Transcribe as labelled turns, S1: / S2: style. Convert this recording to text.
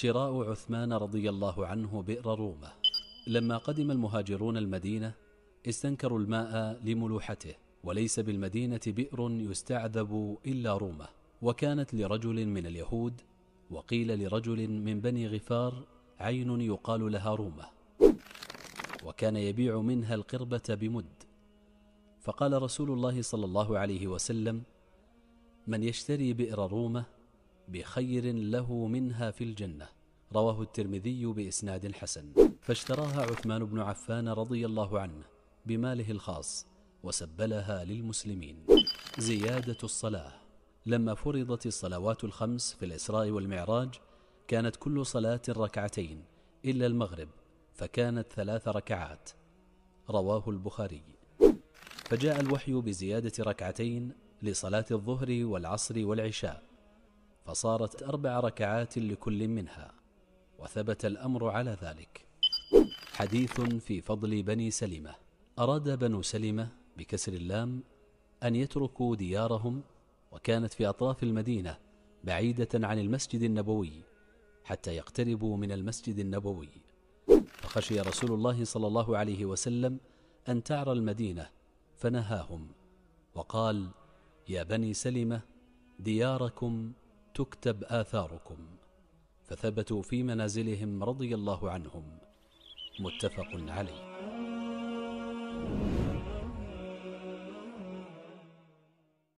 S1: شراء عثمان رضي الله عنه بئر رومه لما قدم المهاجرون المدينة استنكروا الماء لملوحته وليس بالمدينة بئر يستعذب إلا رومه وكانت لرجل من اليهود وقيل لرجل من بني غفار عين يقال لها رومه وكان يبيع منها القربة بمد فقال رسول الله صلى الله عليه وسلم من يشتري بئر رومه بخير له منها في الجنة رواه الترمذي بإسناد حسن فاشتراها عثمان بن عفان رضي الله عنه بماله الخاص وسبلها للمسلمين زيادة الصلاة لما فرضت الصلوات الخمس في الإسراء والمعراج كانت كل صلاة ركعتين إلا المغرب فكانت ثلاث ركعات رواه البخاري فجاء الوحي بزيادة ركعتين لصلاة الظهر والعصر والعشاء فصارت أربع ركعات لكل منها وثبت الأمر على ذلك حديث في فضل بني سلمة أراد بنو سلمة بكسر اللام أن يتركوا ديارهم وكانت في أطراف المدينة بعيدة عن المسجد النبوي حتى يقتربوا من المسجد النبوي فخشي رسول الله صلى الله عليه وسلم أن تعرى المدينة فنهاهم وقال يا بني سلمة دياركم تكتب آثاركم فثبتوا في منازلهم رضي الله عنهم متفق عليه